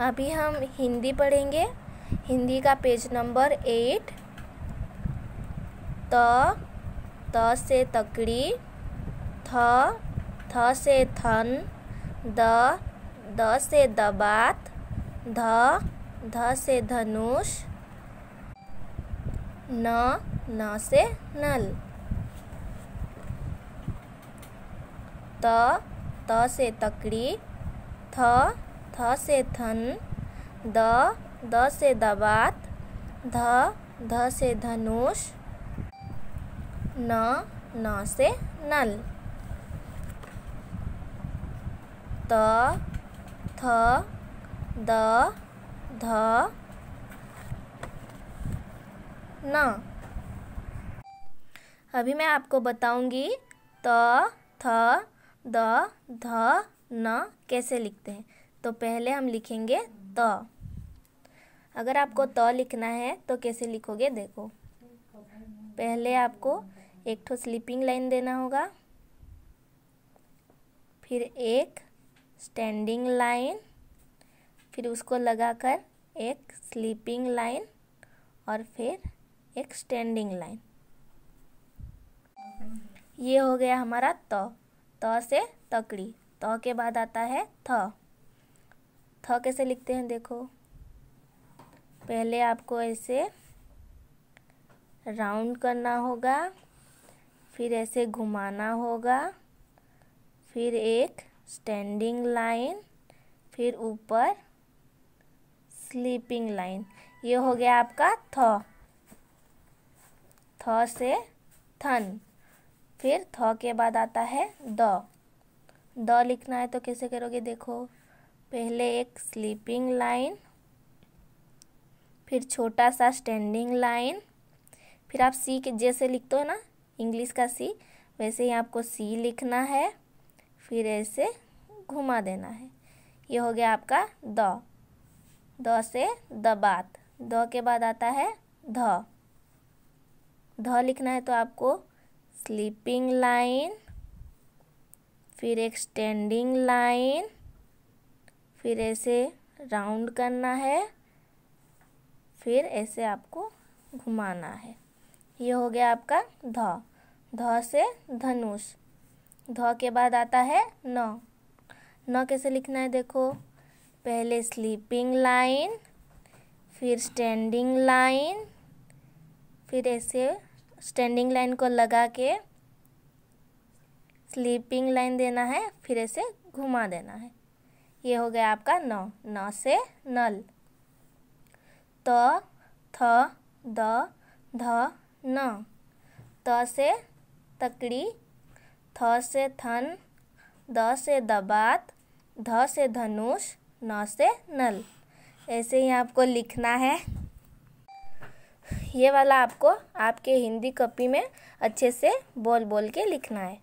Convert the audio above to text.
अभी हम हिंदी पढ़ेंगे हिंदी का पेज नंबर एट त त से तकड़ी थ थ से थन द द से दबात ध ध से धनुष न न से नल त त से तकड़ी थ थ से थन द द से दबात ध ध से धनुष न न से नल त थ द ध न अभी मैं आपको बताऊंगी त थ द ध न कैसे लिखते हैं तो पहले हम लिखेंगे त अगर आपको त लिखना है तो कैसे लिखोगे देखो पहले आपको एक ठो स्लीपिंग लाइन देना होगा फिर एक स्टैंडिंग लाइन फिर उसको लगाकर एक स्लीपिंग लाइन और फिर एक स्टैंडिंग लाइन ये हो गया हमारा त त से तकड़ी त के बाद आता है थ थ कैसे लिखते हैं देखो पहले आपको ऐसे राउंड करना होगा फिर ऐसे घुमाना होगा फिर एक स्टैंडिंग लाइन फिर ऊपर स्लीपिंग लाइन ये हो गया आपका थ थ से थन फिर थ के बाद आता है द द लिखना है तो कैसे करोगे देखो पहले एक स्लीपिंग लाइन फिर छोटा सा स्टैंडिंग लाइन फिर आप सी के जैसे लिखते हो ना इंग्लिश का सी वैसे ही आपको सी लिखना है फिर ऐसे घुमा देना है ये हो गया आपका द द से दबात द के बाद आता है ध ध लिखना है तो आपको स्लीपिंग लाइन फिर एक स्टैंडिंग लाइन फिर ऐसे राउंड करना है फिर ऐसे आपको घुमाना है ये हो गया आपका ध ध से धनुष ध के बाद आता है न न कैसे लिखना है देखो पहले स्लीपिंग लाइन फिर स्टैंडिंग लाइन फिर ऐसे स्टैंडिंग लाइन को लगा के स्लीपिंग लाइन देना है फिर ऐसे घुमा देना है ये हो गया आपका न न से नल त थ द ध न त से तकड़ी थ से थन द से दबात ध से धनुष न से नल ऐसे ही आपको लिखना है ये वाला आपको आपके हिंदी कॉपी में अच्छे से बोल बोल के लिखना है